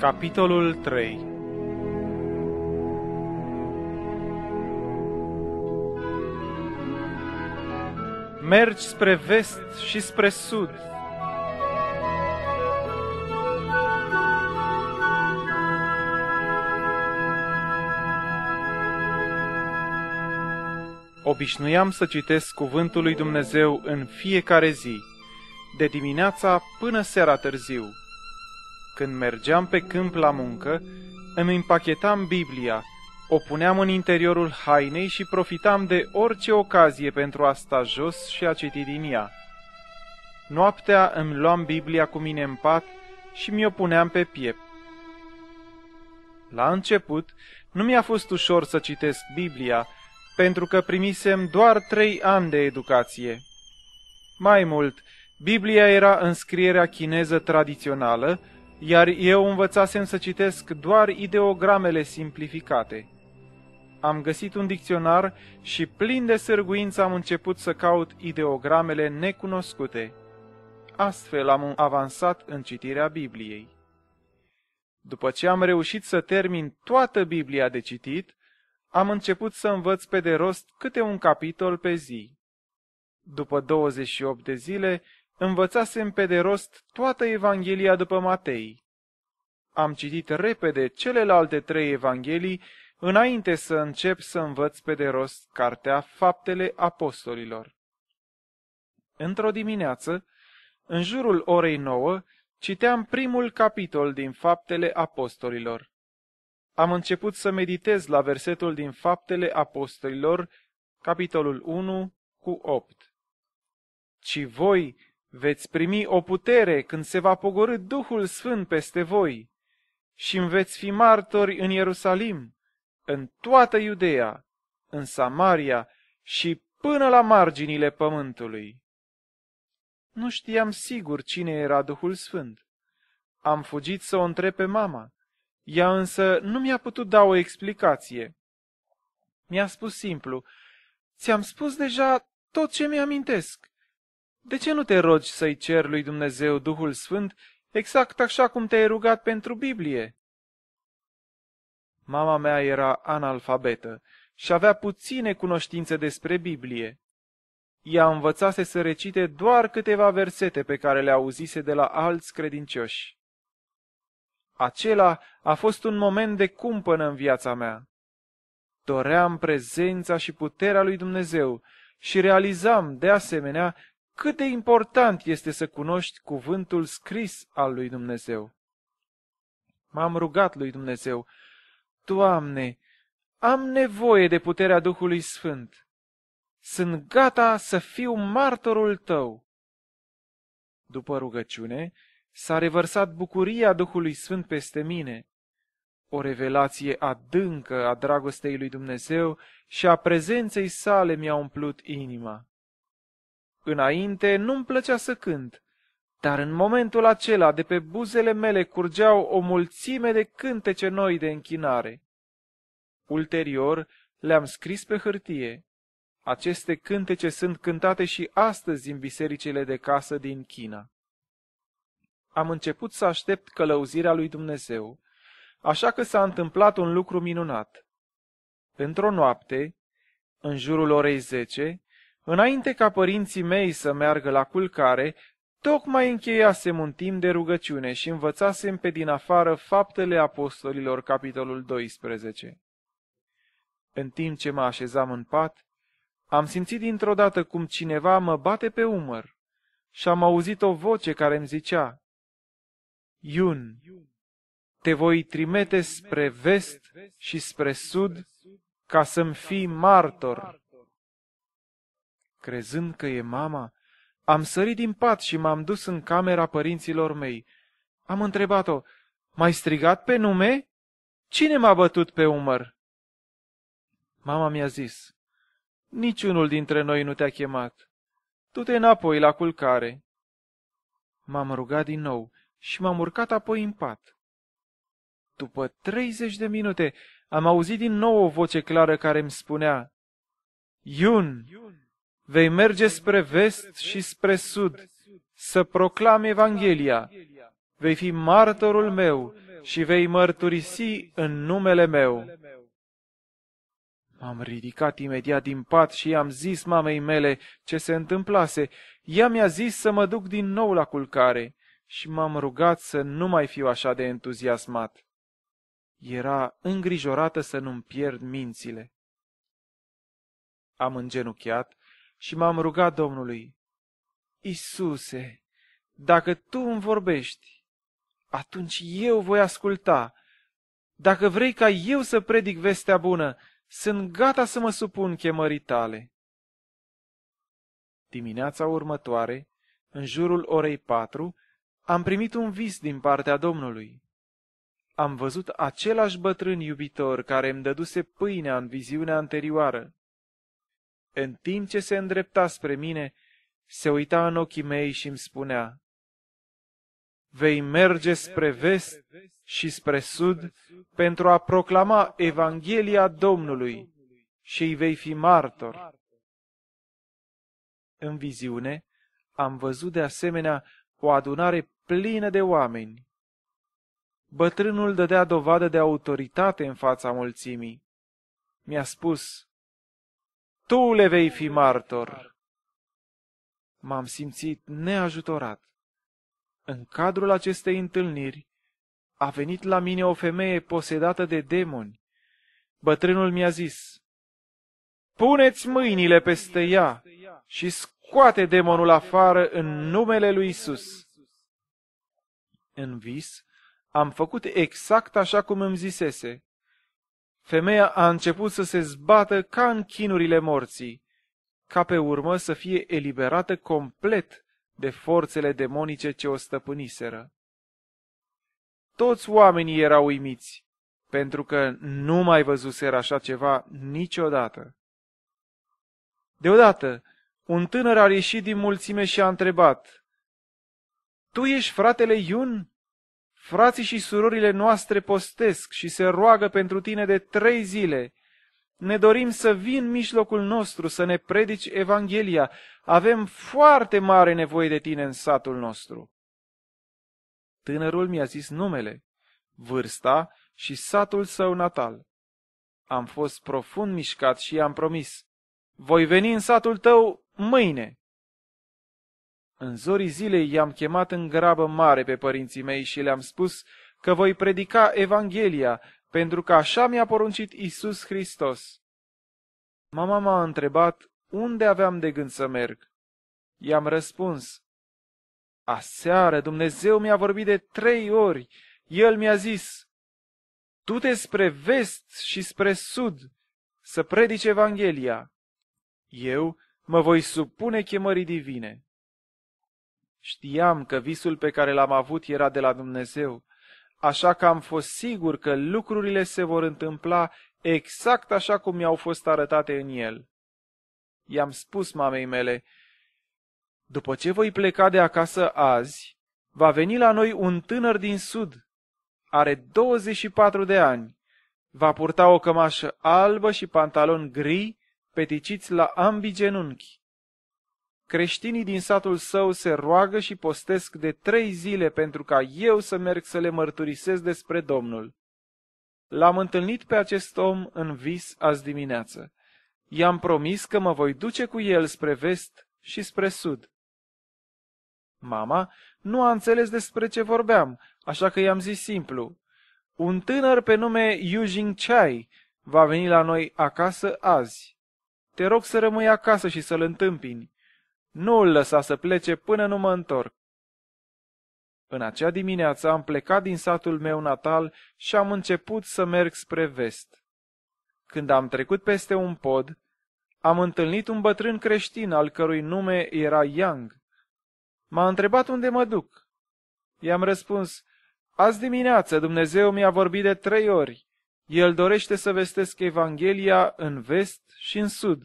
Capitolul 3 Mergi spre vest și spre sud. Obișnuiam să citesc cuvântul lui Dumnezeu în fiecare zi, de dimineața până seara târziu când mergeam pe câmp la muncă, îmi împachetam Biblia, o puneam în interiorul hainei și profitam de orice ocazie pentru a sta jos și a citi din ea. Noaptea îmi luam Biblia cu mine în pat și mi-o puneam pe piept. La început, nu mi-a fost ușor să citesc Biblia, pentru că primisem doar trei ani de educație. Mai mult, Biblia era înscrierea chineză tradițională, iar eu învățasem să citesc doar ideogramele simplificate. Am găsit un dicționar și plin de sârguință am început să caut ideogramele necunoscute. Astfel am avansat în citirea Bibliei. După ce am reușit să termin toată Biblia de citit, am început să învăț pe de rost câte un capitol pe zi. După 28 de zile, învățasem pe de rost toată Evanghelia după Matei. Am citit repede celelalte trei Evanghelii înainte să încep să învăț pe de rost cartea Faptele Apostolilor. Într-o dimineață, în jurul orei nouă, citeam primul capitol din Faptele Apostolilor. Am început să meditez la versetul din Faptele Apostolilor, capitolul 1 cu 8. Ci voi, Veți primi o putere când se va pogorâ Duhul Sfânt peste voi și îmi veți fi martori în Ierusalim, în toată Iudeea, în Samaria și până la marginile pământului. Nu știam sigur cine era Duhul Sfânt. Am fugit să o întreb pe mama. Ea însă nu mi-a putut da o explicație. Mi-a spus simplu, ți-am spus deja tot ce mi-amintesc. De ce nu te rogi să-i cer lui Dumnezeu Duhul Sfânt exact așa cum te-ai rugat pentru Biblie? Mama mea era analfabetă și avea puține cunoștințe despre Biblie. Ea învățase să recite doar câteva versete pe care le auzise de la alți credincioși. Acela a fost un moment de cumpănă în viața mea. Doream prezența și puterea lui Dumnezeu și realizam, de asemenea, cât de important este să cunoști cuvântul scris al lui Dumnezeu. M-am rugat lui Dumnezeu, Doamne, am nevoie de puterea Duhului Sfânt. Sunt gata să fiu martorul Tău. După rugăciune, s-a revărsat bucuria Duhului Sfânt peste mine, o revelație adâncă a dragostei lui Dumnezeu și a prezenței sale mi-a umplut inima. Înainte nu-mi plăcea să cânt, dar în momentul acela de pe buzele mele curgeau o mulțime de cântece noi de închinare. Ulterior le-am scris pe hârtie. Aceste cântece sunt cântate și astăzi în bisericile de casă din China. Am început să aștept călăuzirea lui Dumnezeu, așa că s-a întâmplat un lucru minunat. Într-o noapte, în jurul orei zece, Înainte ca părinții mei să meargă la culcare, tocmai încheiasem un timp de rugăciune și învățasem pe din afară faptele apostolilor, capitolul 12. În timp ce mă așezam în pat, am simțit dintr-o dată cum cineva mă bate pe umăr și am auzit o voce care îmi zicea, Iun, te voi trimite spre vest și spre sud ca să-mi fii martor. Crezând că e mama, am sărit din pat și m-am dus în camera părinților mei. Am întrebat-o, mai strigat pe nume? Cine m-a bătut pe umăr? Mama mi-a zis, niciunul dintre noi nu te-a chemat. Du-te înapoi la culcare. M-am rugat din nou și m-am urcat apoi în pat. După treizeci de minute am auzit din nou o voce clară care îmi spunea, Iun! Iun vei merge spre vest și spre sud să proclami Evanghelia. Vei fi martorul meu și vei mărturisi în numele meu. M-am ridicat imediat din pat și i-am zis mamei mele ce se întâmplase. Ea mi-a zis să mă duc din nou la culcare și m-am rugat să nu mai fiu așa de entuziasmat. Era îngrijorată să nu-mi pierd mințile. Am îngenuchiat și m-am rugat Domnului, Isuse, dacă Tu îmi vorbești, atunci eu voi asculta. Dacă vrei ca eu să predic vestea bună, sunt gata să mă supun chemării tale. Dimineața următoare, în jurul orei patru, am primit un vis din partea Domnului. Am văzut același bătrân iubitor care îmi dăduse pâinea în viziunea anterioară. În timp ce se îndrepta spre mine, se uita în ochii mei și îmi spunea, Vei merge spre vest și spre sud pentru a proclama Evanghelia Domnului și îi vei fi martor. În viziune am văzut de asemenea o adunare plină de oameni. Bătrânul dădea dovadă de autoritate în fața mulțimii. Mi-a spus, tu le vei fi martor. M-am simțit neajutorat. În cadrul acestei întâlniri a venit la mine o femeie posedată de demoni. Bătrânul mi-a zis, Puneți mâinile peste ea și scoate demonul afară în numele lui Isus. În vis am făcut exact așa cum îmi zisese. Femeia a început să se zbată ca în chinurile morții, ca pe urmă să fie eliberată complet de forțele demonice ce o stăpâniseră. Toți oamenii erau uimiți, pentru că nu mai văzuseră așa ceva niciodată. Deodată, un tânăr a ieșit din mulțime și a întrebat, Tu ești fratele Iun?" Frații și surorile noastre postesc și se roagă pentru tine de trei zile. Ne dorim să vii în mijlocul nostru, să ne predici Evanghelia. Avem foarte mare nevoie de tine în satul nostru. Tânărul mi-a zis numele, vârsta și satul său natal. Am fost profund mișcat și i-am promis, voi veni în satul tău mâine. În zorii zilei i-am chemat în grabă mare pe părinții mei și le-am spus că voi predica Evanghelia, pentru că așa mi-a poruncit Isus Hristos. Mama m-a întrebat unde aveam de gând să merg. I-am răspuns, Aseară Dumnezeu mi-a vorbit de trei ori. El mi-a zis, Du-te spre vest și spre sud să predici Evanghelia. Eu mă voi supune chemării divine. Știam că visul pe care l-am avut era de la Dumnezeu, așa că am fost sigur că lucrurile se vor întâmpla exact așa cum mi-au fost arătate în el. I-am spus mamei mele, după ce voi pleca de acasă azi, va veni la noi un tânăr din sud. Are 24 de ani. Va purta o cămașă albă și pantaloni gri, peticiți la ambii genunchi creștinii din satul său se roagă și postesc de trei zile pentru ca eu să merg să le mărturisesc despre Domnul. L-am întâlnit pe acest om în vis azi dimineață. I-am promis că mă voi duce cu el spre vest și spre sud. Mama nu a înțeles despre ce vorbeam, așa că i-am zis simplu. Un tânăr pe nume Yujing Chai va veni la noi acasă azi. Te rog să rămâi acasă și să-l întâmpini. Nu îl lăsa să plece până nu mă întorc. În acea dimineață am plecat din satul meu natal și am început să merg spre vest. Când am trecut peste un pod, am întâlnit un bătrân creștin al cărui nume era Yang. M-a întrebat unde mă duc. I-am răspuns, azi dimineață Dumnezeu mi-a vorbit de trei ori. El dorește să vestesc Evanghelia în vest și în sud.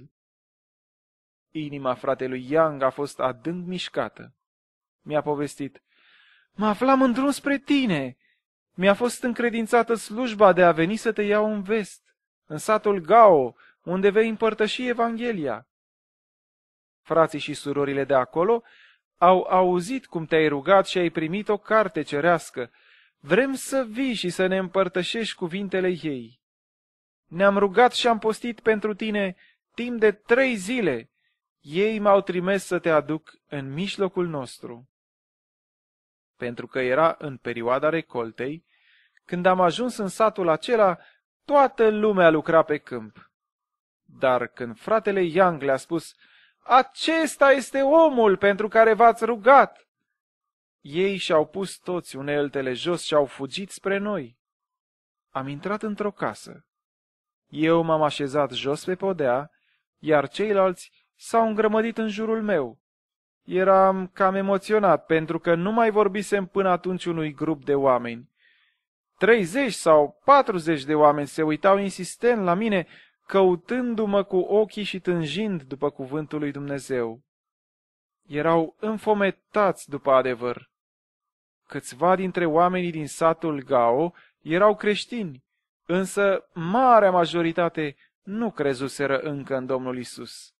Inima fratelui Yang a fost adânc mișcată. Mi-a povestit, Mă aflam în drum spre tine. Mi-a fost încredințată slujba de a veni să te iau în vest, în satul Gao, unde vei împărtăși Evanghelia. Frații și surorile de acolo au auzit cum te-ai rugat și ai primit o carte cerească. Vrem să vii și să ne împărtășești cuvintele ei. Ne-am rugat și am postit pentru tine timp de trei zile ei m-au trimis să te aduc în mijlocul nostru. Pentru că era în perioada recoltei, când am ajuns în satul acela, toată lumea lucra pe câmp. Dar când fratele Young le-a spus, acesta este omul pentru care v-ați rugat. Ei și-au pus toți uneltele jos și au fugit spre noi. Am intrat într-o casă. Eu m-am așezat jos pe podea, iar ceilalți s-au îngrămădit în jurul meu. Eram cam emoționat, pentru că nu mai vorbisem până atunci unui grup de oameni. Treizeci sau patruzeci de oameni se uitau insistent la mine, căutându-mă cu ochii și tânjind după cuvântul lui Dumnezeu. Erau înfometați după adevăr. Câțiva dintre oamenii din satul Gao erau creștini, însă marea majoritate nu crezuseră încă în Domnul Isus.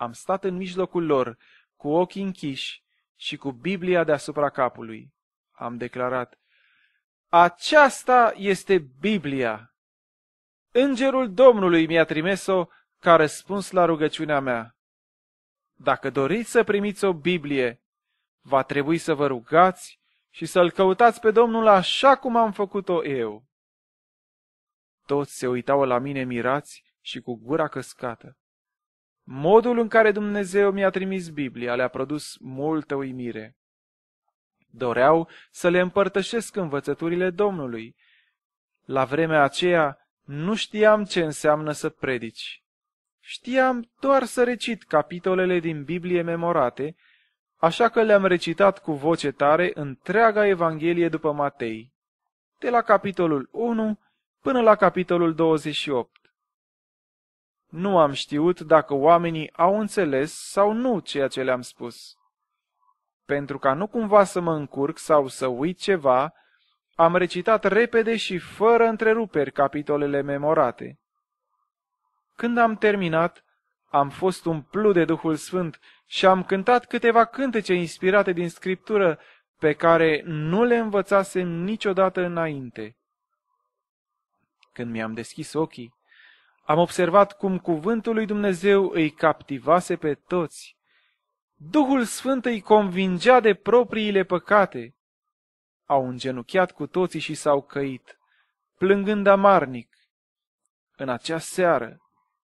Am stat în mijlocul lor, cu ochii închiși și cu Biblia deasupra capului. Am declarat, aceasta este Biblia. Îngerul Domnului mi-a trimis-o ca răspuns la rugăciunea mea. Dacă doriți să primiți o Biblie, va trebui să vă rugați și să-L căutați pe Domnul așa cum am făcut-o eu. Toți se uitau la mine mirați și cu gura căscată. Modul în care Dumnezeu mi-a trimis Biblia le-a produs multă uimire. Doreau să le împărtășesc învățăturile Domnului. La vremea aceea nu știam ce înseamnă să predici. Știam doar să recit capitolele din Biblie memorate, așa că le-am recitat cu voce tare întreaga Evanghelie după Matei, de la capitolul 1 până la capitolul 28. Nu am știut dacă oamenii au înțeles sau nu ceea ce le-am spus. Pentru ca nu cumva să mă încurc sau să uit ceva, am recitat repede și fără întreruperi capitolele memorate. Când am terminat, am fost umplut de Duhul Sfânt și am cântat câteva cântece inspirate din Scriptură pe care nu le învățasem niciodată înainte. Când mi-am deschis ochii, am observat cum cuvântul lui Dumnezeu îi captivase pe toți. Duhul Sfânt îi convingea de propriile păcate. Au îngenuchiat cu toții și s-au căit, plângând amarnic. În acea seară,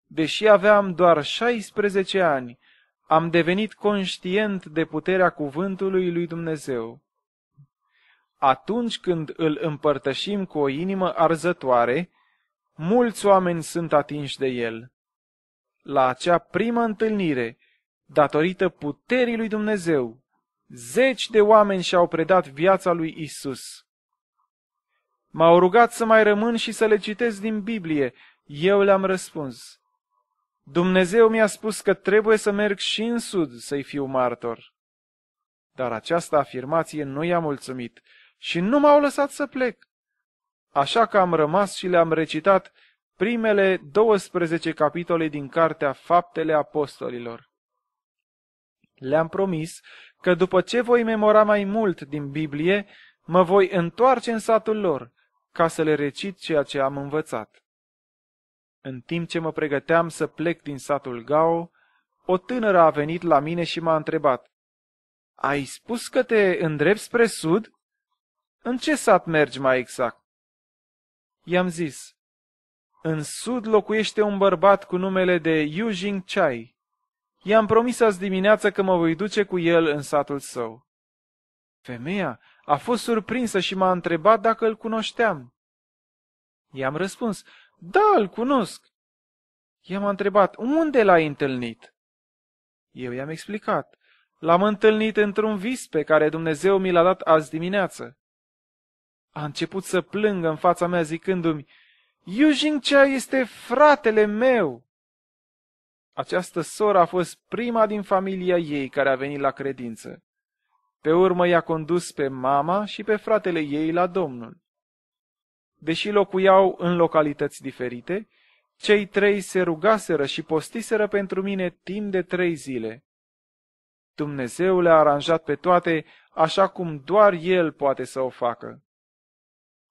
deși aveam doar 16 ani, am devenit conștient de puterea cuvântului lui Dumnezeu. Atunci când îl împărtășim cu o inimă arzătoare, mulți oameni sunt atinși de el. La acea primă întâlnire, datorită puterii lui Dumnezeu, zeci de oameni și-au predat viața lui Isus. M-au rugat să mai rămân și să le citesc din Biblie. Eu le-am răspuns. Dumnezeu mi-a spus că trebuie să merg și în sud să-i fiu martor. Dar această afirmație nu i-a mulțumit și nu m-au lăsat să plec așa că am rămas și le-am recitat primele 12 capitole din cartea Faptele Apostolilor. Le-am promis că după ce voi memora mai mult din Biblie, mă voi întoarce în satul lor, ca să le recit ceea ce am învățat. În timp ce mă pregăteam să plec din satul Gao, o tânără a venit la mine și m-a întrebat, Ai spus că te îndrept spre sud? În ce sat mergi mai exact? I-am zis, în sud locuiește un bărbat cu numele de Yu Jing Chai. I-am promis azi dimineață că mă voi duce cu el în satul său. Femeia a fost surprinsă și m-a întrebat dacă îl cunoșteam. I-am răspuns, da, îl cunosc. I-am întrebat, unde l-ai întâlnit? Eu i-am explicat. L-am întâlnit într-un vis pe care Dumnezeu mi l-a dat azi dimineață. A început să plângă în fața mea zicându-mi, Yu Jingcea este fratele meu! Această soră a fost prima din familia ei care a venit la credință. Pe urmă i-a condus pe mama și pe fratele ei la Domnul. Deși locuiau în localități diferite, cei trei se rugaseră și postiseră pentru mine timp de trei zile. Dumnezeu le-a aranjat pe toate așa cum doar El poate să o facă.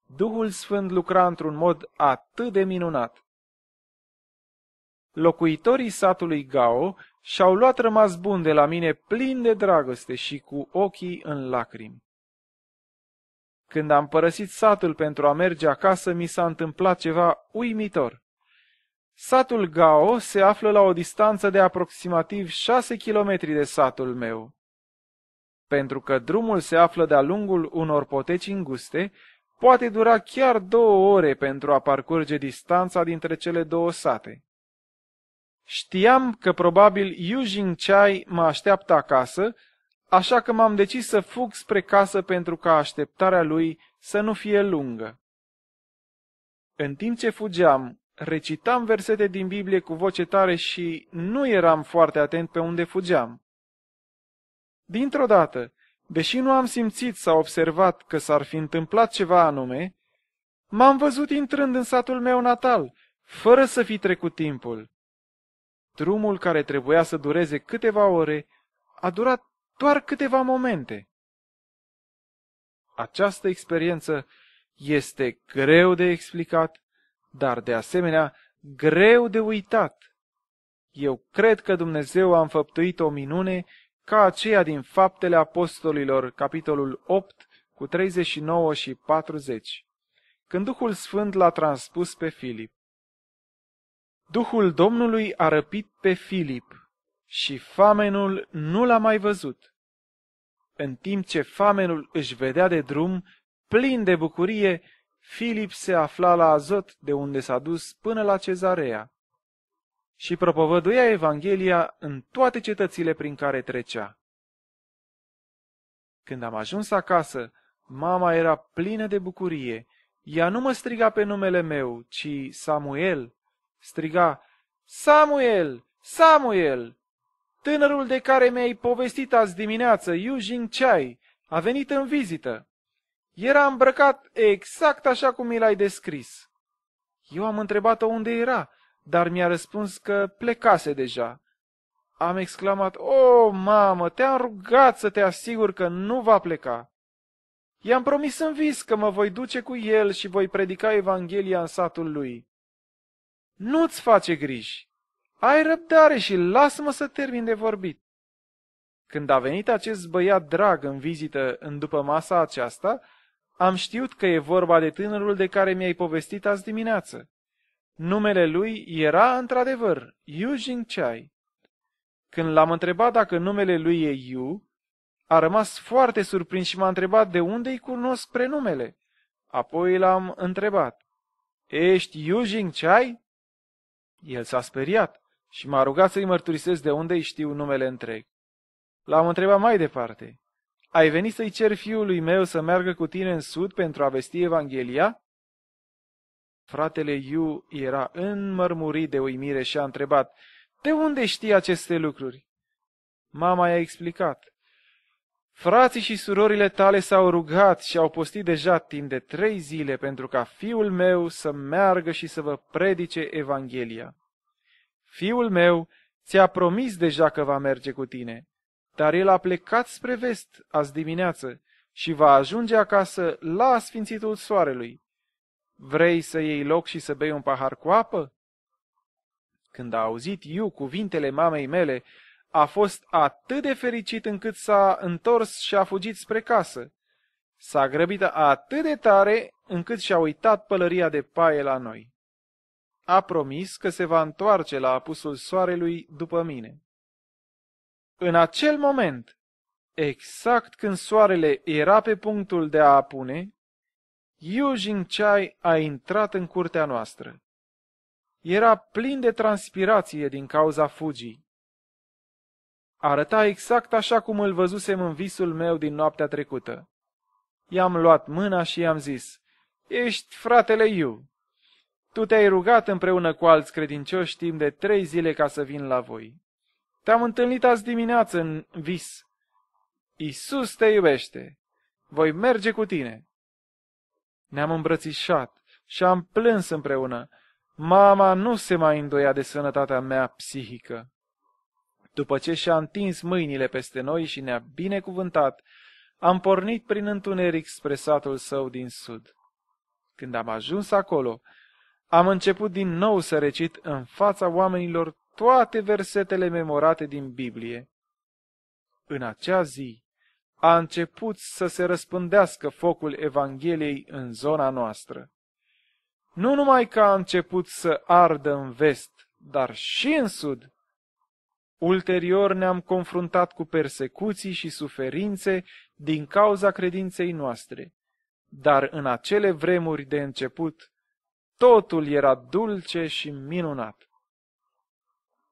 Duhul Sfânt lucra într-un mod atât de minunat. Locuitorii satului Gao și-au luat rămas bun de la mine plin de dragoste și cu ochii în lacrimi. Când am părăsit satul pentru a merge acasă, mi s-a întâmplat ceva uimitor. Satul Gao se află la o distanță de aproximativ 6 km de satul meu. Pentru că drumul se află de-a lungul unor poteci înguste, Poate dura chiar două ore pentru a parcurge distanța dintre cele două sate. Știam că probabil Yu Chai mă așteaptă acasă, așa că m-am decis să fug spre casă pentru ca așteptarea lui să nu fie lungă. În timp ce fugeam, recitam versete din Biblie cu voce tare și nu eram foarte atent pe unde fugeam. Dintr-o dată, Deși nu am simțit sau observat că s-ar fi întâmplat ceva anume, m-am văzut intrând în satul meu natal, fără să fi trecut timpul. Drumul care trebuia să dureze câteva ore a durat doar câteva momente. Această experiență este greu de explicat, dar de asemenea greu de uitat. Eu cred că Dumnezeu a înfăptuit o minune ca aceea din Faptele Apostolilor, capitolul 8, cu 39 și 40, când Duhul Sfânt l-a transpus pe Filip. Duhul Domnului a răpit pe Filip și famenul nu l-a mai văzut. În timp ce famenul își vedea de drum, plin de bucurie, Filip se afla la Azot, de unde s-a dus până la cezarea și propovăduia Evanghelia în toate cetățile prin care trecea. Când am ajuns acasă, mama era plină de bucurie. Ea nu mă striga pe numele meu, ci Samuel. Striga, Samuel! Samuel! Tânărul de care mi-ai povestit azi dimineață, Yu Jing Chai, a venit în vizită. Era îmbrăcat exact așa cum mi l-ai descris. Eu am întrebat-o unde era dar mi-a răspuns că plecase deja. Am exclamat, O, mamă, te-am rugat să te asigur că nu va pleca. I-am promis în vis că mă voi duce cu el și voi predica Evanghelia în satul lui. Nu-ți face griji. Ai răbdare și lasă-mă să termin de vorbit. Când a venit acest băiat drag în vizită în după masa aceasta, am știut că e vorba de tânărul de care mi-ai povestit azi dimineață. Numele lui era într-adevăr Yu Jingchai. Când l-am întrebat dacă numele lui e Yu, a rămas foarte surprins și m-a întrebat de unde îi cunosc prenumele. Apoi l-am întrebat, Ești Yu Jingchai?" El s-a speriat și m-a rugat să-i mărturisesc de unde îi știu numele întreg. L-am întrebat mai departe, Ai venit să-i cer fiului meu să meargă cu tine în sud pentru a vesti Evanghelia?" Fratele Iu era înmărmurit de uimire și a întrebat, De unde știi aceste lucruri? Mama i-a explicat. Frații și surorile tale s-au rugat și au postit deja timp de trei zile pentru ca fiul meu să meargă și să vă predice Evanghelia. Fiul meu ți-a promis deja că va merge cu tine, dar el a plecat spre vest azi dimineață și va ajunge acasă la sfințitul soarelui. Vrei să iei loc și să bei un pahar cu apă? Când a auzit Iu cuvintele mamei mele, a fost atât de fericit încât s-a întors și a fugit spre casă. S-a grăbit atât de tare încât și-a uitat pălăria de paie la noi. A promis că se va întoarce la apusul soarelui după mine. În acel moment, exact când soarele era pe punctul de a apune, Jin Chai a intrat în curtea noastră. Era plin de transpirație din cauza fugii. Arăta exact așa cum îl văzusem în visul meu din noaptea trecută. I-am luat mâna și i-am zis, Ești fratele Iu. Tu te-ai rugat împreună cu alți credincioși timp de trei zile ca să vin la voi. Te-am întâlnit azi dimineață în vis. Isus te iubește. Voi merge cu tine. Ne-am îmbrățișat și am plâns împreună. Mama nu se mai îndoia de sănătatea mea psihică. După ce și-a întins mâinile peste noi și ne-a binecuvântat, am pornit prin întuneric spre satul său din sud. Când am ajuns acolo, am început din nou să recit în fața oamenilor toate versetele memorate din Biblie. În acea zi, a început să se răspândească focul Evangheliei în zona noastră. Nu numai că a început să ardă în vest, dar și în sud. Ulterior ne-am confruntat cu persecuții și suferințe din cauza credinței noastre, dar în acele vremuri de început, totul era dulce și minunat.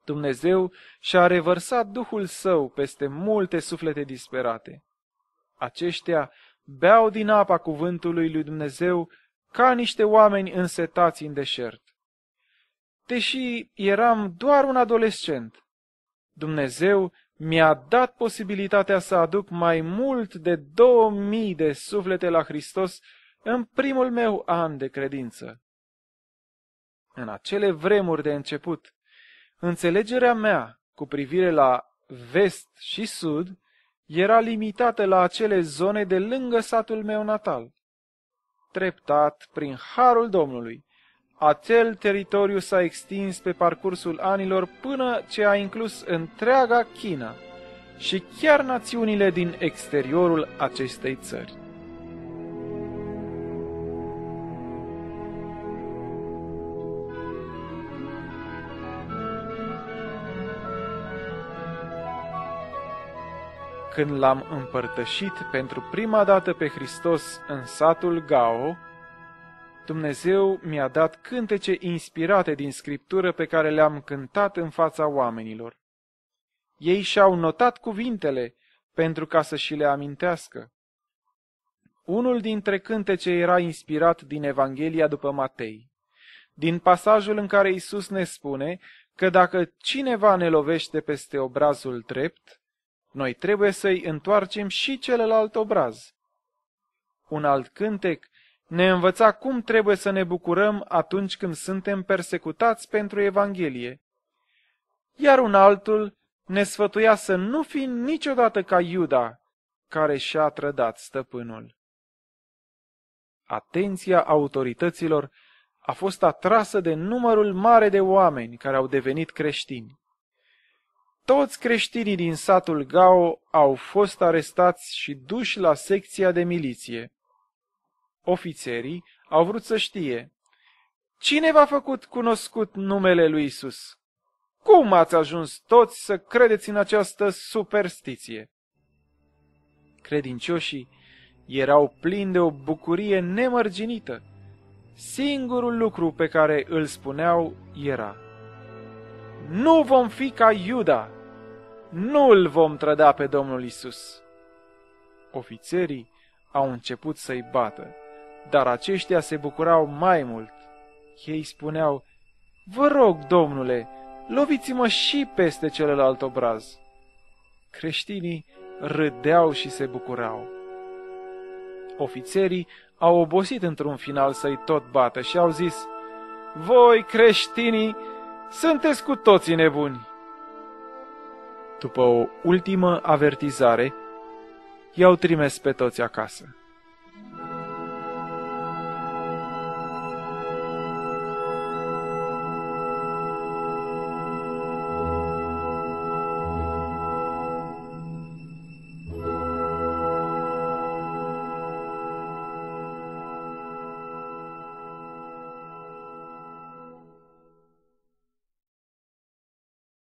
Dumnezeu și-a revărsat Duhul Său peste multe suflete disperate. Aceștia beau din apa cuvântului lui Dumnezeu ca niște oameni însetați în deșert. Deși eram doar un adolescent, Dumnezeu mi-a dat posibilitatea să aduc mai mult de 2000 de suflete la Hristos în primul meu an de credință. În acele vremuri de început, înțelegerea mea cu privire la vest și sud era limitată la acele zone de lângă satul meu natal. Treptat, prin harul Domnului, acel teritoriu s-a extins pe parcursul anilor până ce a inclus întreaga China și chiar națiunile din exteriorul acestei țări. când l-am împărtășit pentru prima dată pe Hristos în satul Gao, Dumnezeu mi-a dat cântece inspirate din scriptură pe care le-am cântat în fața oamenilor. Ei și-au notat cuvintele pentru ca să și le amintească. Unul dintre cântece era inspirat din Evanghelia după Matei, din pasajul în care Isus ne spune că dacă cineva ne lovește peste obrazul drept, noi trebuie să-i întoarcem și celălalt obraz. Un alt cântec ne învăța cum trebuie să ne bucurăm atunci când suntem persecutați pentru Evanghelie. Iar un altul ne sfătuia să nu fim niciodată ca Iuda, care și-a trădat stăpânul. Atenția autorităților a fost atrasă de numărul mare de oameni care au devenit creștini. Toți creștinii din satul Gao au fost arestați și duși la secția de miliție. Ofițerii au vrut să știe. Cine v-a făcut cunoscut numele lui Isus? Cum ați ajuns toți să credeți în această superstiție? Credincioșii erau plini de o bucurie nemărginită. Singurul lucru pe care îl spuneau era Nu vom fi ca Iuda, nu l vom trăda pe Domnul Isus. Ofițerii au început să-i bată, dar aceștia se bucurau mai mult. Ei spuneau, Vă rog, domnule, loviți-mă și peste celălalt obraz. Creștinii râdeau și se bucurau. Ofițerii au obosit într-un final să-i tot bată și au zis, Voi, creștinii, sunteți cu toții nebuni! După o ultimă avertizare, i-au trimis pe toți acasă.